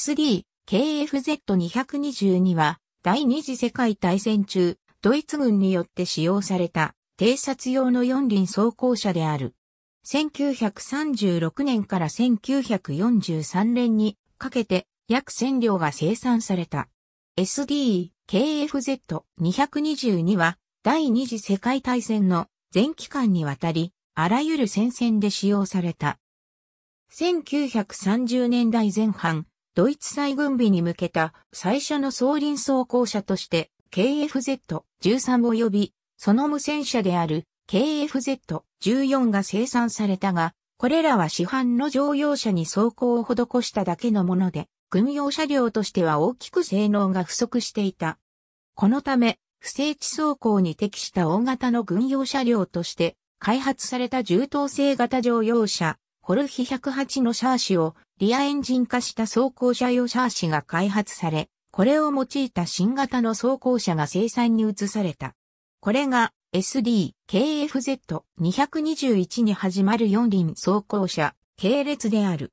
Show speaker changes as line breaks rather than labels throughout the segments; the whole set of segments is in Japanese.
XD-KFZ222 は第二次世界大戦中、ドイツ軍によって使用された偵察用の四輪装甲車である。1936年から1943年にかけて約1000両が生産された。SD-KFZ222 は第二次世界大戦の全期間にわたり、あらゆる戦線で使用された。1930年代前半、ドイツ再軍備に向けた最初の総輪装甲車として KFZ-13 及びその無線車である KFZ-14 が生産されたが、これらは市販の乗用車に走行を施しただけのもので、軍用車両としては大きく性能が不足していた。このため、不整地走行に適した大型の軍用車両として、開発された重等性型乗用車、ホルヒ108のシャーシをリアエンジン化した装甲車用シャーシが開発され、これを用いた新型の装甲車が生産に移された。これが SD、KFZ221 に始まる四輪装甲車、系列である。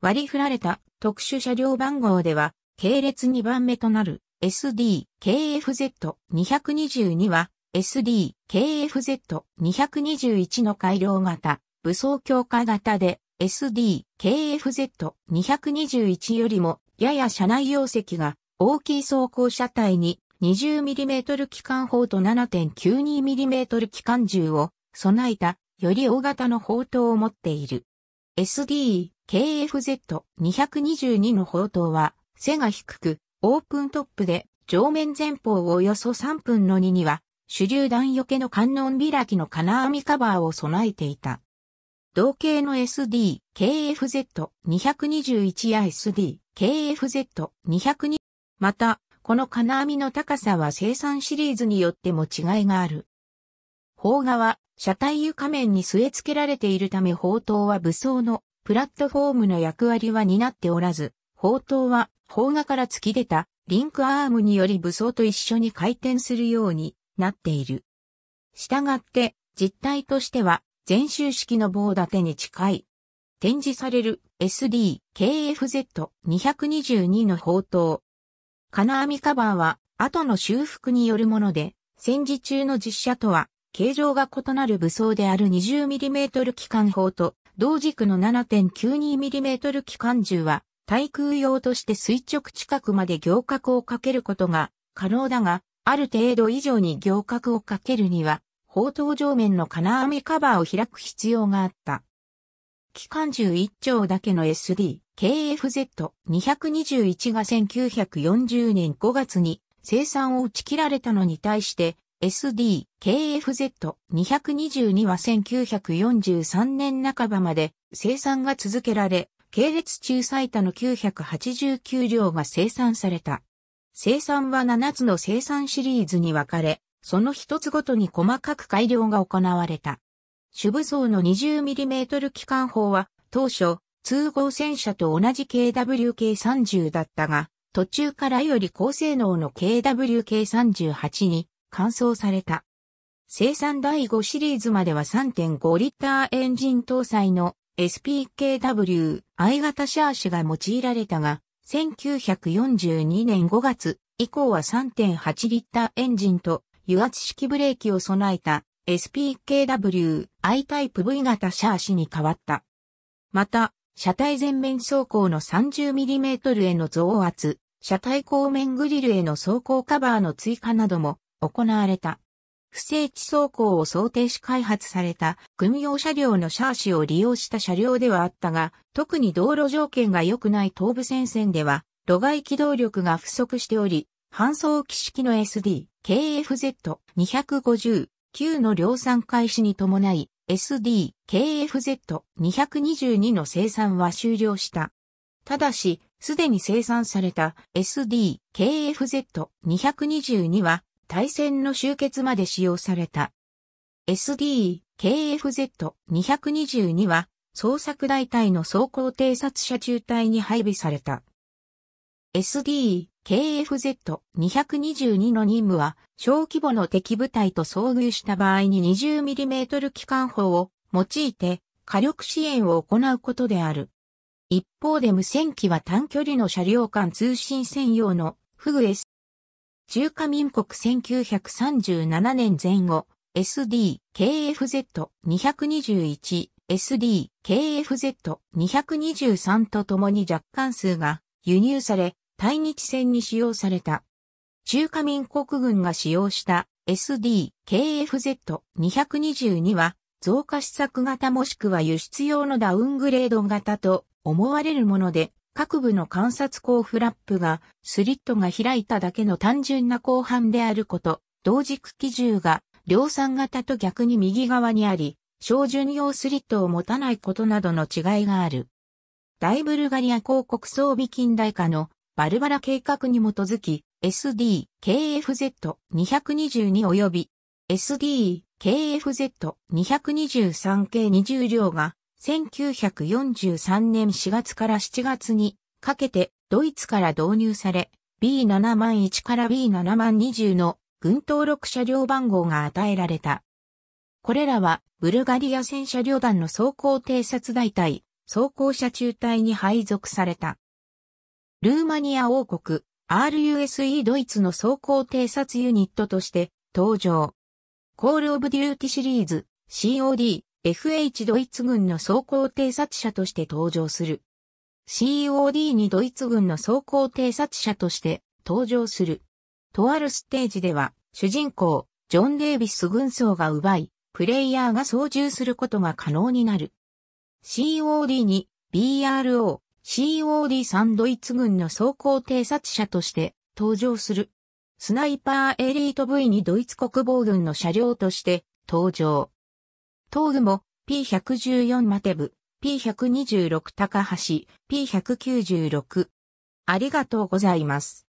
割り振られた特殊車両番号では、系列2番目となる SD、KFZ222 は SD、KFZ221 の改良型、武装強化型で、SD-KFZ221 よりもやや車内容積が大きい走行車体に 20mm 機関砲と 7.92mm 機関銃を備えたより大型の砲塔を持っている。SD-KFZ222 の砲塔は背が低くオープントップで上面前方をおよそ3分の2には手榴弾よけの観音開きの金網カバーを備えていた。同型の SD、KFZ、221や SD、KFZ、2 2また、この金網の高さは生産シリーズによっても違いがある。砲画は、車体床面に据え付けられているため砲塔は武装のプラットフォームの役割は担っておらず、砲塔は砲画から突き出たリンクアームにより武装と一緒に回転するようになっている。したがって、実態としては全周式の棒立てに近い。展示される SD-KFZ222 の砲塔。金網カバーは後の修復によるもので、戦時中の実写とは形状が異なる武装である 20mm 機関砲と同軸の 7.92mm 機関銃は対空用として垂直近くまで行角をかけることが可能だが、ある程度以上に行角をかけるには砲塔上面の金網カバーを開く必要があった。機関銃1丁だけの SD、KFZ221 が1940年5月に生産を打ち切られたのに対して、SD、KFZ222 は1943年半ばまで生産が続けられ、系列中最多の989両が生産された。生産は7つの生産シリーズに分かれ、その一つごとに細かく改良が行われた。主武装の 20mm 機関砲は当初通合戦車と同じ KWK30 だったが途中からより高性能の KWK38 に換装された。生産第5シリーズまでは3.5リッターエンジン搭載の SPKW i 型シャーシが用いられたが、1942年5月以降は3.8リッターエンジンと油圧式ブレーキを備えた SPKW I タイプ V 型シャーシに変わった。また、車体前面走行の 30mm への増圧、車体後面グリルへの走行カバーの追加なども行われた。不整地走行を想定し開発された組用車両のシャーシを利用した車両ではあったが、特に道路条件が良くない東部戦線では、路外機動力が不足しており、搬送機式の SD、KFZ、250、9の量産開始に伴い、SD、KFZ、222の生産は終了した。ただし、すでに生産された SD、KFZ、222は、対戦の終結まで使用された。SD、KFZ、222は、捜索大隊の走行偵察車中隊に配備された。SD、KFZ222 の任務は、小規模の敵部隊と遭遇した場合に 20mm 機関砲を用いて火力支援を行うことである。一方で無線機は短距離の車両間通信専用のフグ S。中華民国1937年前後、SD、KFZ221、SD、KFZ223 とともに若干数が輸入され、対日戦に使用された。中華民国軍が使用した SD-KFZ-222 は増加施策型もしくは輸出用のダウングレード型と思われるもので、各部の観察口フラップがスリットが開いただけの単純な後半であること、同軸機銃が量産型と逆に右側にあり、照準用スリットを持たないことなどの違いがある。大ブルガリア広告装備近代化のバルバラ計画に基づき、SD、KFZ、222及び SD、KFZ、223系20両が、1943年4月から7月にかけてドイツから導入され、B7 万1から B7 万20の軍登録車両番号が与えられた。これらは、ブルガリア戦車旅団の装甲偵察大隊、装甲車中隊に配属された。ルーマニア王国 RUSE ドイツの装甲偵察ユニットとして登場。コールオブデューティシリーズ COD FH ドイツ軍の装甲偵察者として登場する。COD にドイツ軍の装甲偵察者として登場する。とあるステージでは主人公ジョン・デイビス軍曹が奪い、プレイヤーが操縦することが可能になる。COD に BRO COD サンドイツ軍の装甲偵察車として登場する。スナイパーエリート V にドイツ国防軍の車両として登場。東部も P114 マテブ、P126 高橋、P196。ありがとうございます。